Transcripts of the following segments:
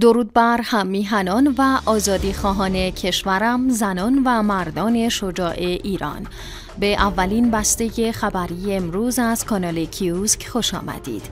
درود بر همیهنان و آزادی خواهان کشورم زنان و مردان شجاع ایران به اولین بسته خبری امروز از کانال کیوسک خوش آمدید.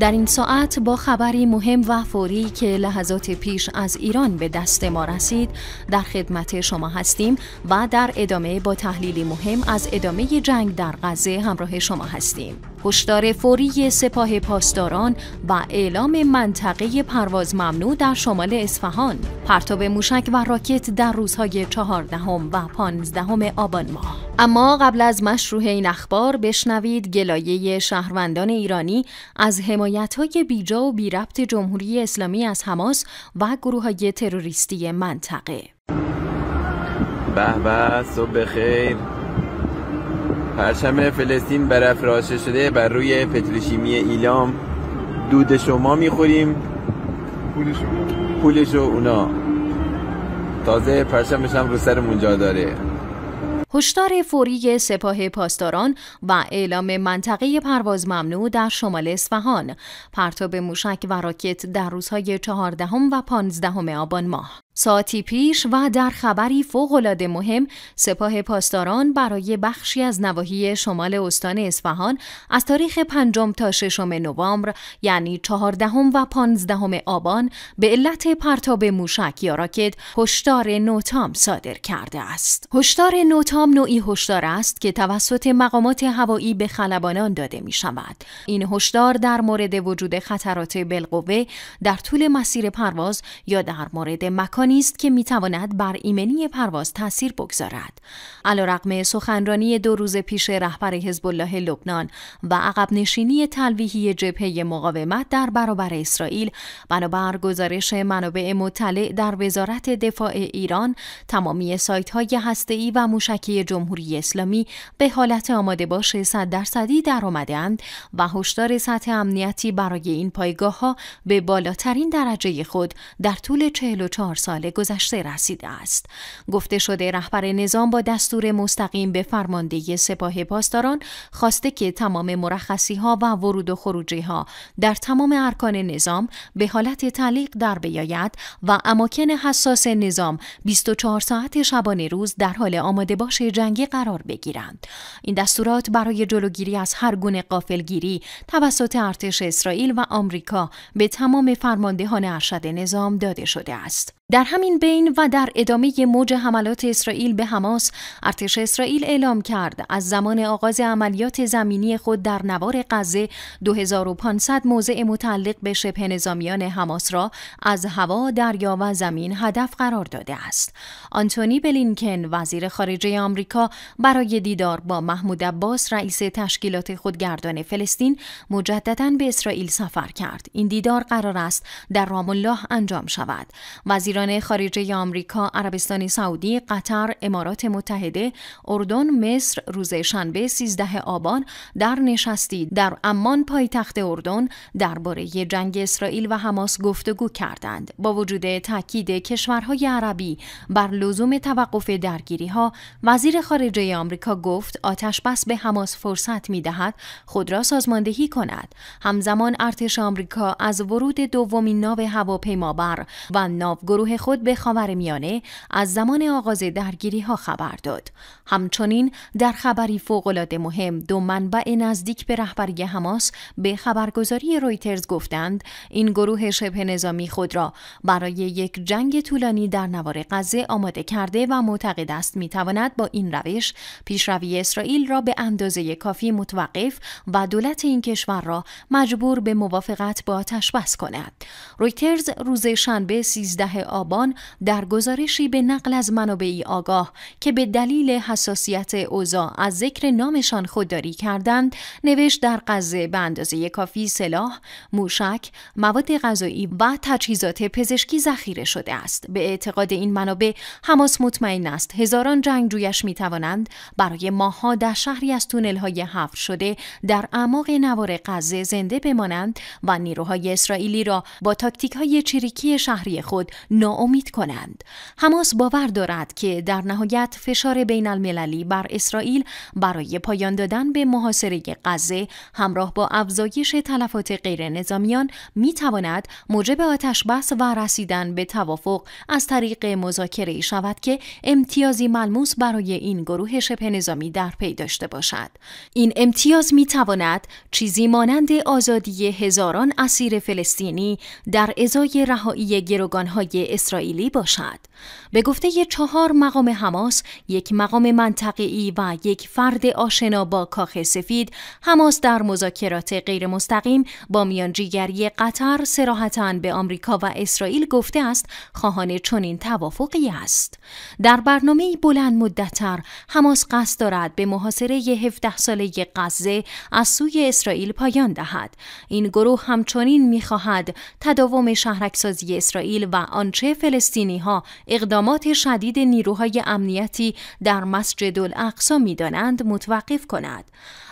در این ساعت با خبری مهم و فوری که لحظات پیش از ایران به دست ما رسید در خدمت شما هستیم و در ادامه با تحلیلی مهم از ادامه جنگ در غزه همراه شما هستیم. هشدار فوری سپاه پاسداران و اعلام منطقه پرواز ممنوع در شمال اصفهان، پرتاب موشک و راکت در روزهای چهاردهم و پانزدهم آبان ماه. اما قبل از مشروع این اخبار بشنوید گلایه شهروندان ایرانی از حمایت های بیجا و بی ربط جمهوری اسلامی از حماس و گروه های تروریستی منطقه به به صبح خیر پرچم فلسطین برافراشته شده بر روی پتروشیمی ایلام دود شما میخوریم پولشو پولشو اونا تازه پرچمش هم رو سرمون جا داره هشدار فوری سپاه پاسداران و اعلام منطقه پرواز ممنوع در شمال اصفهان، پرتاب موشک و راکت در روزهای چهاردهم و پانزدهم آبان ماه ساعتی پیش و در خبری فوقالعاده مهم سپاه پاسداران برای بخشی از نواحی شمال استان اصفهان از تاریخ پنجم تا ششم نوامبر یعنی چهاردهم و پانزدهم آبان به علت پرتاب موشک یا راکت هشدار نوتام صادر کرده است هشدار نوتام نوعی هشدار است که توسط مقامات هوایی به خلبانان داده می شود این هشدار در مورد وجود خطرات بالقوه در طول مسیر پرواز یا در مورد مکان نیست که میتواند بر ایمنی پرواز تاثیر بگذارد علیرغم سخنرانی دو روز پیش رهبر حزب الله لبنان و عقب نشینی تلویحی جبهه مقاومت در برابر اسرائیل بنابر گزارش منابع مطلع در وزارت دفاع ایران تمامی سایت های ای و موشکی جمهوری اسلامی به حالت آماده باش 100 درصدی اند و هشدار سطح امنیتی برای این پایگاه ها به بالاترین درجه خود در طول 44 سال سال گذشته رسیده است گفته شده رهبر نظام با دستور مستقیم به فرماندهی سپاه پاسداران خواسته که تمام مرخصی ها و ورود و خروجی ها در تمام ارکان نظام به حالت تعلیق در بیاید و اماکن حساس نظام 24 ساعت شبانه روز در حال آماده باش جنگی قرار بگیرند این دستورات برای جلوگیری از هر گونه قافلگیری توسط ارتش اسرائیل و آمریکا به تمام فرماندهان ارشد نظام داده شده است در همین بین و در ادامه موج حملات اسرائیل به حماس، ارتش اسرائیل اعلام کرد از زمان آغاز عملیات زمینی خود در نوار غزه 2500 موضع متعلق به شبه نظامیان حماس را از هوا، دریا و زمین هدف قرار داده است. آنتونی بلینکن وزیر خارجه آمریکا برای دیدار با محمود عباس رئیس تشکیلات خودگردان فلسطین مجددا به اسرائیل سفر کرد. این دیدار قرار است در رام الله انجام شود. وزیر وزیران خارجه آمریکا، عربستان سعودی، قطر، امارات متحده، اردن، مصر روز شنبه 13 آبان در نشستی در عمان پایتخت اردن درباره جنگ اسرائیل و حماس گفتگو کردند. با وجود تاکید کشورهای عربی بر لزوم توقف درگیری ها، وزیر خارجه آمریکا گفت آتش بس به حماس فرصت می دهد خود را سازماندهی کند. همزمان ارتش آمریکا از ورود دومین ناو هواپیمابر و ناو گروه خود به میانه از زمان آغاز درگیری ها خبر داد. همچنین در خبری العاده مهم دو منبع نزدیک به رهبری حماس به خبرگزاری رویترز گفتند این گروه شبه نظامی خود را برای یک جنگ طولانی در نوار غزه آماده کرده و معتقد است میتواند با این روش پیشروی اسرائیل را به اندازه کافی متوقف و دولت این کشور را مجبور به موافقت با آتش بس کند. رویترز روز شنبه 13 آ آبان در گزارشی به نقل از منابعی آگاه که به دلیل حساسیت اوزا از ذکر نامشان خودداری کردند نوشت در غزه به اندازه کافی سلاح موشک مواد غذایی و تجهیزات پزشکی ذخیره شده است به اعتقاد این منابع حماس مطمئن است هزاران جنگجویش می توانند برای ماهها در شهری از تونلهای حفر شده در اعماق نوار غزه زنده بمانند و نیروهای اسرائیلی را با تاکتیک های چریکی شهری خود ناامید کنند. حماس باور دارد که در نهایت فشار بین المللی بر اسرائیل برای پایان دادن به محاصره غزه همراه با افزایش تلفات غیر نظامیان می موجب آتش بس و رسیدن به توافق از طریق مذاکره شود که امتیازی ملموس برای این گروه شبه نظامی در پی داشته باشد. این امتیاز می چیزی مانند آزادی هزاران اسیر فلسطینی در ازای رهایی گروگانهای اسرائیلی باشد. به گفته چهار مقام حماس، یک مقام منطقی و یک فرد آشنا با کاخ سفید، حماس در مذاکرات غیر مستقیم با میانجیگری قطر سراحتا به آمریکا و اسرائیل گفته است خواهان چنین توافقی است. در برنامه بلند مدتتر، حماس قصد دارد به محاصره 17 ساله غزه از سوی اسرائیل پایان دهد. این گروه همچنین میخواهد تداوم شهرکسازی اسرائیل و آن چه فلسطینی ها اقدامات شدید نیروهای امنیتی در مسجد الاقصا می دانند متوقف کند.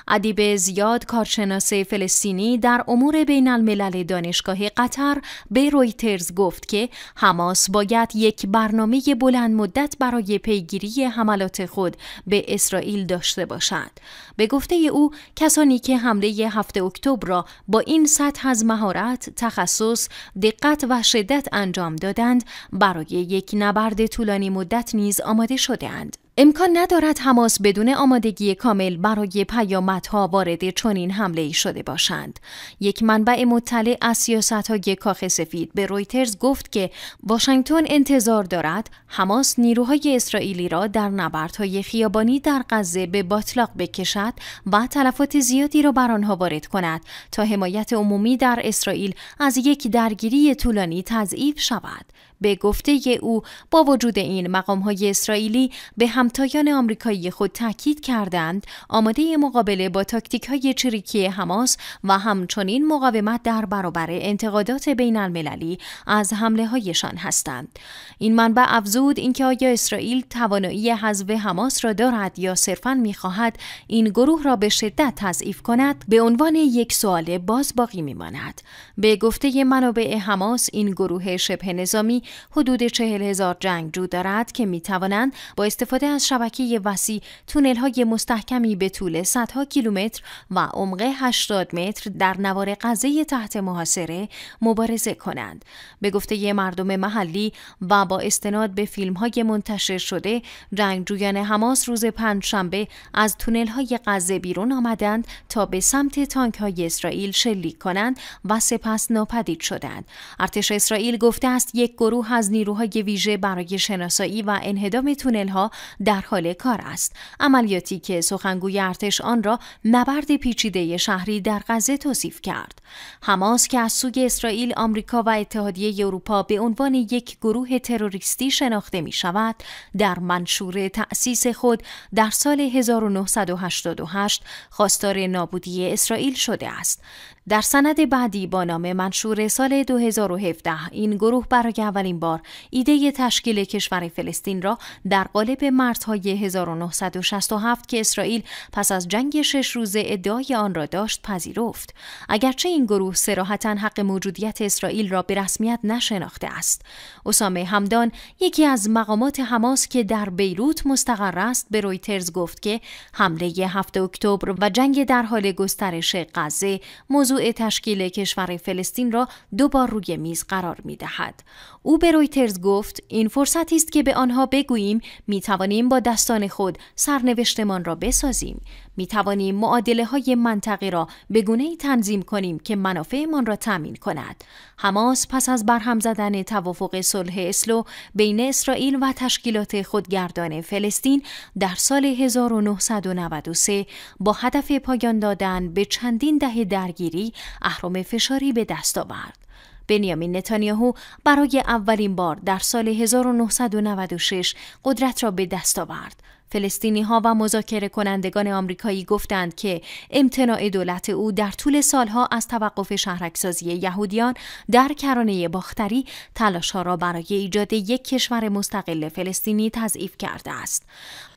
ادیب زیاد کارشناس فلسطینی در امور بین الملل دانشگاه قطر به رویترز گفت که حماس باید یک برنامه بلند مدت برای پیگیری حملات خود به اسرائیل داشته باشد. به گفته او کسانی که حمله هفته اکتبر را با این سطح از مهارت، تخصص، دقت و شدت انجام دادند برای یک نبرد طولانی مدت نیز آماده اند. امکان ندارد حماس بدون آمادگی کامل برای پیامدها وارد چنین حمله ای شده باشند. یک منبع مطلع از سیاست های کاخ سفید به رویترز گفت که واشنگتن انتظار دارد حماس نیروهای اسرائیلی را در نبردهای خیابانی در غزه به باتلاق بکشد و تلفات زیادی را بر آنها وارد کند تا حمایت عمومی در اسرائیل از یک درگیری طولانی تضعیف شود. به گفته او با وجود این مقام های اسرائیلی به همتایان آمریکایی خود تاکید کردند آماده مقابله با تاکتیک های چریکی حماس و همچنین مقاومت در برابر انتقادات بین المللی از حمله هایشان هستند این منبع افزود اینکه آیا اسرائیل توانایی حذف حماس را دارد یا صرفا میخواهد این گروه را به شدت تضعیف کند به عنوان یک سوال باز باقی میماند به گفته منابع حماس این گروه شبه نظامی حدود چهل هزار جنگجو دارد که می توانند با استفاده از شبکه وسیع تونل های مستحکمی به طول صدها کیلومتر و عمق 80 متر در نوار غزه تحت محاصره مبارزه کنند. به گفته مردم محلی و با استناد به فیلم های منتشر شده جنگجویان حماس روز شنبه از تونل های غزه بیرون آمدند تا به سمت تانک های اسرائیل شلیک کنند و سپس ناپدید شدند. ارتش اسرائیل گفته است یک گروه گروه از نیروهای ویژه برای شناسایی و انهدام ها در حال کار است عملیاتی که سخنگوی ارتش آن را نبرد پیچیده شهری در غزه توصیف کرد حماس که از سوی اسرائیل آمریکا و اتحادیه اروپا به عنوان یک گروه تروریستی شناخته می شود در منشور تأسیس خود در سال 1988 خواستار نابودی اسرائیل شده است در سند بعدی با نام منشور سال 2017 این گروه برای اولین بار ایده تشکیل کشور فلسطین را در قالب مردهای 1967 که اسرائیل پس از جنگ شش روزه ادعای آن را داشت پذیرفت اگرچه این گروه سراحتا حق موجودیت اسرائیل را به رسمیت نشناخته است اسامه همدان یکی از مقامات حماس که در بیروت مستقر است به رویترز گفت که حمله 7 اکتبر و جنگ در حال گسترش غزه موضوع موضوع تشکیل کشور فلسطین را دوبار روی میز قرار می دهد. او به رویترز گفت این فرصتی است که به آنها بگوییم می توانیم با دستان خود سرنوشتمان را بسازیم می توانیم معادله های منطقه را به گونه تنظیم کنیم که منافعمان را تمین کند. حماس پس از برهم زدن توافق صلح اسلو بین اسرائیل و تشکیلات خودگردان فلسطین در سال 1993 با هدف پایان دادن به چندین دهه درگیری اهرام فشاری به دست آورد. بنیامین نتانیاهو برای اولین بار در سال 1996 قدرت را به دست آورد فلسطینی ها و مذاکره کنندگان آمریکایی گفتند که امتناع دولت او در طول سالها از توقف شهرکسازی یهودیان در کرانه باختری تلاش را برای ایجاد یک کشور مستقل فلسطینی تضعیف کرده است.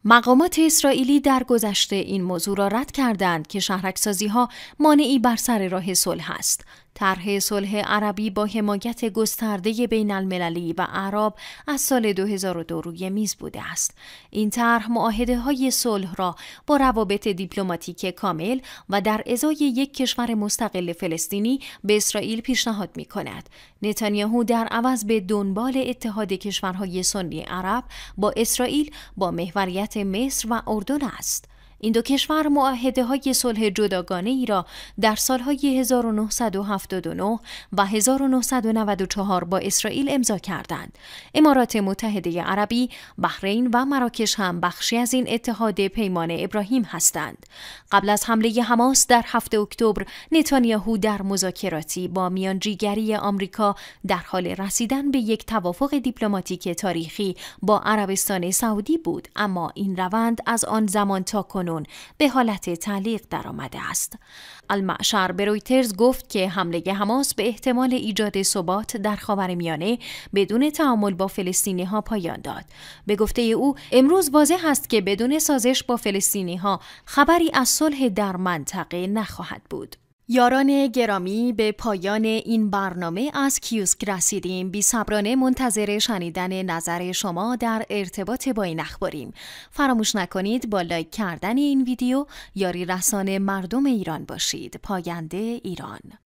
مقامات اسرائیلی در گذشته این موضوع را رد کردند که شهرکسازی ها مانعی بر سر راه صلح است. طرح صلح عربی با حمایت گسترده بین المللی و عرب از سال 2002 روی میز بوده است. این طرح معاهده های صلح را با روابط دیپلماتیک کامل و در ازای یک کشور مستقل فلسطینی به اسرائیل پیشنهاد می کند. نتانیاهو در عوض به دنبال اتحاد کشورهای سنی عرب با اسرائیل با محوریت مملکت مصر و اردن است این دو کشور معاهده های صلح جداگانه ای را در سالهای 1979 و 1994 با اسرائیل امضا کردند. امارات متحده عربی، بحرین و مراکش هم بخشی از این اتحاد پیمان ابراهیم هستند. قبل از حمله حماس در 7 اکتبر، نتانیاهو در مذاکراتی با میانجیگری آمریکا در حال رسیدن به یک توافق دیپلماتیک تاریخی با عربستان سعودی بود، اما این روند از آن زمان تا کنون به حالت تعلیق آمده است. المعشر به رویترز گفت که حمله حماس به احتمال ایجاد ثبات در میانه بدون تعامل با فلسطینی ها پایان داد. به گفته او امروز واضح است که بدون سازش با فلسطینی ها خبری از صلح در منطقه نخواهد بود. یاران گرامی به پایان این برنامه از کیوسک رسیدیم بی صبرانه منتظر شنیدن نظر شما در ارتباط با این اخباریم فراموش نکنید با لایک کردن این ویدیو یاری رسان مردم ایران باشید پاینده ایران